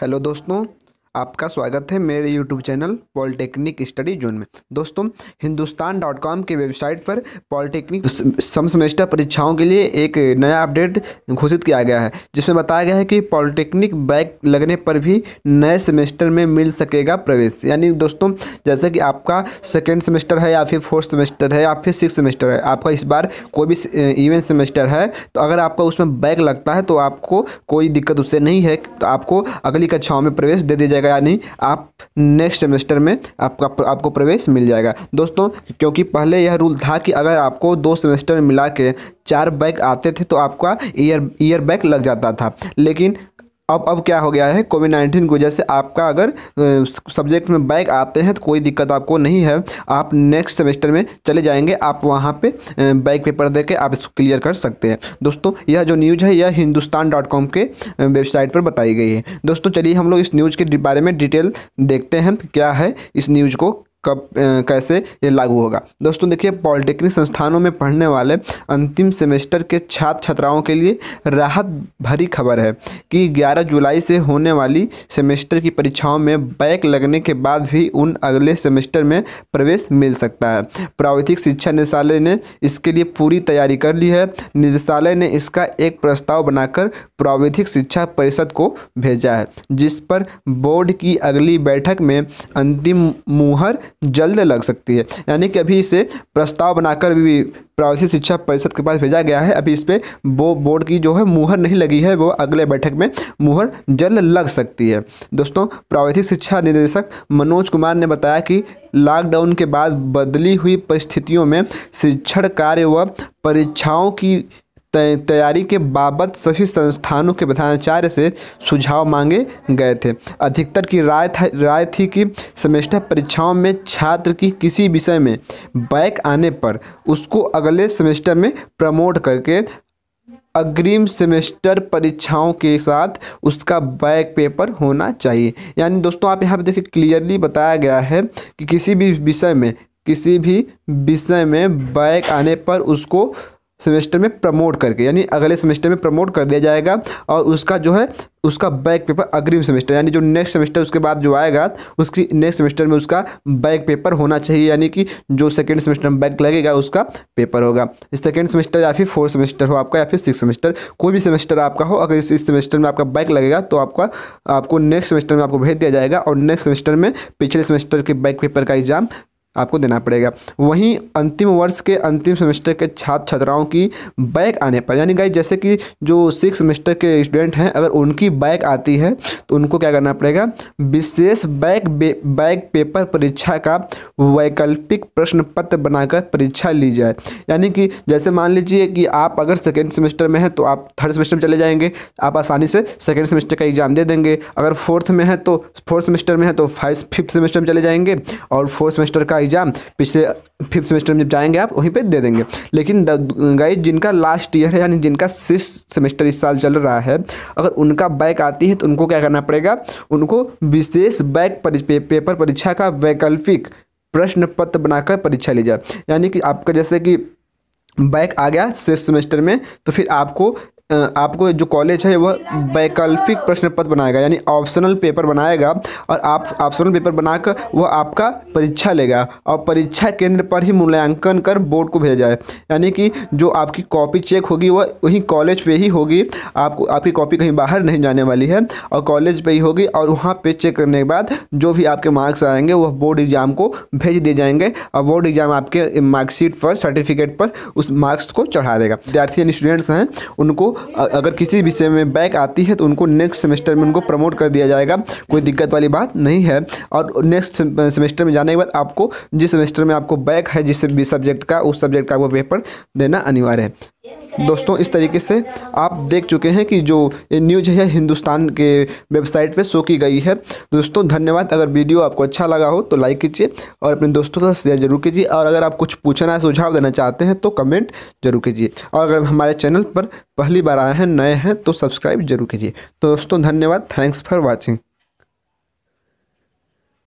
hello दोस्तों आपका स्वागत है मेरे YouTube channel polytechnic study zone में दोस्तों हिंदुस्तान डॉट कॉम की वेबसाइट पर पॉलिटेक्निक सम सेमेस्टर परीक्षाओं के लिए एक नया अपडेट घोषित किया गया है जिसमें बताया गया है कि पॉलिटेक्निक बैक लगने पर भी नए सेमेस्टर में मिल सकेगा प्रवेश यानी दोस्तों जैसे कि आपका सेकेंड सेमेस्टर है या फिर फोर्थ सेमेस्टर है या फिर सिक्स सेमेस्टर है आपका इस बार कोई भी इवेंट सेमेस्टर है तो अगर आपका उसमें बैक लगता है तो आपको कोई दिक्कत उससे नहीं है तो आपको अगली कक्षाओं में प्रवेश दे दिया जाएगा गया नहीं आप नेक्स्ट सेमेस्टर में आपका आपको प्रवेश मिल जाएगा दोस्तों क्योंकि पहले यह रूल था कि अगर आपको दो सेमेस्टर मिला के चार बैग आते थे तो आपका ईयर ईयर बैग लग जाता था लेकिन अब अब क्या हो गया है कोविड नाइन्टीन की वजह से आपका अगर सब्जेक्ट में बैक आते हैं तो कोई दिक्कत आपको नहीं है आप नेक्स्ट सेमेस्टर में चले जाएंगे आप वहाँ पे बैक पेपर दे के आप इसको क्लियर कर सकते हैं दोस्तों यह जो न्यूज़ है यह हिंदुस्तान डॉट कॉम के वेबसाइट पर बताई गई है दोस्तों चलिए हम लोग इस न्यूज़ के बारे में डिटेल देखते हैं क्या है इस न्यूज़ को कब कैसे ये लागू होगा दोस्तों देखिए पॉलिटेक्निक संस्थानों में पढ़ने वाले अंतिम सेमेस्टर के छात्र छात्राओं के लिए राहत भरी खबर है कि 11 जुलाई से होने वाली सेमेस्टर की परीक्षाओं में बैक लगने के बाद भी उन अगले सेमेस्टर में प्रवेश मिल सकता है प्राविधिक शिक्षा निदेशालय ने इसके लिए पूरी तैयारी कर ली है निदेशालय ने इसका एक प्रस्ताव बनाकर प्राविधिक शिक्षा परिषद को भेजा है जिस पर बोर्ड की अगली बैठक में अंतिम मुहर जल्द लग सकती है यानी कि अभी इसे प्रस्ताव बनाकर भी प्रावधिक शिक्षा परिषद के पास भेजा गया है अभी इस पर वो बोर्ड की जो है मुहर नहीं लगी है वो अगले बैठक में मुहर जल्द लग सकती है दोस्तों प्रावधिक शिक्षा निदेशक मनोज कुमार ने बताया कि लॉकडाउन के बाद बदली हुई परिस्थितियों में शिक्षण कार्य व परीक्षाओं की तैयारी के बाबत सभी संस्थानों के प्रधानाचार्य से सुझाव मांगे गए थे अधिकतर की राय था राय थी कि सेमेस्टर परीक्षाओं में छात्र की किसी विषय में बैक आने पर उसको अगले सेमेस्टर में प्रमोट करके अग्रिम सेमेस्टर परीक्षाओं के साथ उसका बैक पेपर होना चाहिए यानी दोस्तों आप यहाँ पर देखिए क्लियरली बताया गया है कि किसी भी विषय में किसी भी विषय में बैक आने पर उसको सेमेस्टर में प्रमोट करके यानी अगले सेमेस्टर में प्रमोट कर दिया जाएगा और उसका जो है उसका बैक पेपर अग्रिम सेमेस्टर यानी जो नेक्स्ट सेमेस्टर उसके बाद जो आएगा उसकी नेक्स्ट सेमेस्टर में उसका बैक पेपर होना चाहिए यानी कि जो सेकेंड सेमेस्टर में बैक लगेगा उसका पेपर होगा सेकेंड सेमेस्टर या फिर फोर्थ सेमेस्टर हो आपका या फिर सिक्स सेमेस्टर कोई भी सेमेस्टर आपका हो अगर इस सेमेस्टर में आपका बैक लगेगा तो आपका आपको नेक्स्ट सेमेस्टर में आपको भेज दिया जाएगा और नेक्स्ट सेमेस्टर में पिछले सेमेस्टर के बैक पेपर का एग्जाम आपको देना पड़ेगा वहीं अंतिम वर्ष के अंतिम सेमेस्टर के छात्र छात्राओं की बैक आने पर यानी गाइज जैसे कि जो सिक्स सेमेस्टर के स्टूडेंट हैं अगर उनकी बैक आती है तो उनको क्या करना पड़ेगा विशेष बैक बैक पेपर परीक्षा का वैकल्पिक प्रश्न पत्र बनाकर परीक्षा ली जाए यानी कि जैसे मान लीजिए कि आप अगर सेकेंड सेमेस्टर में हैं तो आप थर्ड सेमेस्टर में चले जाएंगे आप आसानी से सेकेंड सेमेस्टर का एग्जाम दे देंगे अगर फोर्थ में है तो फोर्थ सेमेस्टर में है तो फाइव फिफ्थ सेमेस्टर में चले जाएंगे और फोर्थ सेमेस्टर का एग्ज़ाम पिछले फिफ्थ सेमेस्टर में जब जाएंगे आप वहीं पे दे देंगे लेकिन गाइज जिनका लास्ट ईयर है यानी जिनका सिक्स सेमेस्टर इस साल चल रहा है अगर उनका बैक आती है तो उनको क्या करना पड़ेगा उनको विशेष बैक पेपर परीक्षा का वैकल्पिक प्रश्न पत्र बनाकर परीक्षा ली जाए यानी कि आपका जैसे कि बैक आ गया सिक्स सेमेस्टर में तो फिर आपको आपको जो कॉलेज है वह वैकल्पिक प्रश्न पत्र बनाएगा यानी ऑप्शनल पेपर बनाएगा और आप ऑप्शनल पेपर बनाकर वह आपका परीक्षा लेगा और परीक्षा केंद्र पर ही मूल्यांकन कर बोर्ड को भेजा जाए यानी कि जो आपकी कॉपी चेक होगी वह वहीं कॉलेज पे ही होगी आपको आपकी कॉपी कहीं बाहर नहीं जाने वाली है और कॉलेज पर ही होगी और वहाँ पर चेक करने के बाद जो भी आपके मार्क्स आएंगे वह बोर्ड एग्ज़ाम को भेज दिए जाएंगे और बोर्ड एग्ज़ाम आपके मार्कशीट पर सर्टिफिकेट पर उस मार्क्स को चढ़ा देगा विद्यार्थी यानी स्टूडेंट्स हैं उनको अगर किसी विषय में बैक आती है तो उनको नेक्स्ट सेमेस्टर में उनको प्रमोट कर दिया जाएगा कोई दिक्कत वाली बात नहीं है और नेक्स्ट सेमेस्टर में जाने के बाद आपको जिस सेमेस्टर में आपको बैक है जिस भी सब्जेक्ट का उस सब्जेक्ट का आपको पेपर देना अनिवार्य है दोस्तों इस तरीके से आप देख चुके हैं कि जो न्यूज है हिंदुस्तान के वेबसाइट पे शो की गई है दोस्तों धन्यवाद अगर वीडियो आपको अच्छा लगा हो तो लाइक कीजिए और अपने दोस्तों का साथ शेयर जरूर कीजिए और अगर आप कुछ पूछना सुझाव देना चाहते हैं तो कमेंट जरूर कीजिए और अगर हमारे चैनल पर पहली बार आए हैं नए हैं तो सब्सक्राइब जरूर कीजिए तो दोस्तों धन्यवाद थैंक्स फॉर वॉचिंग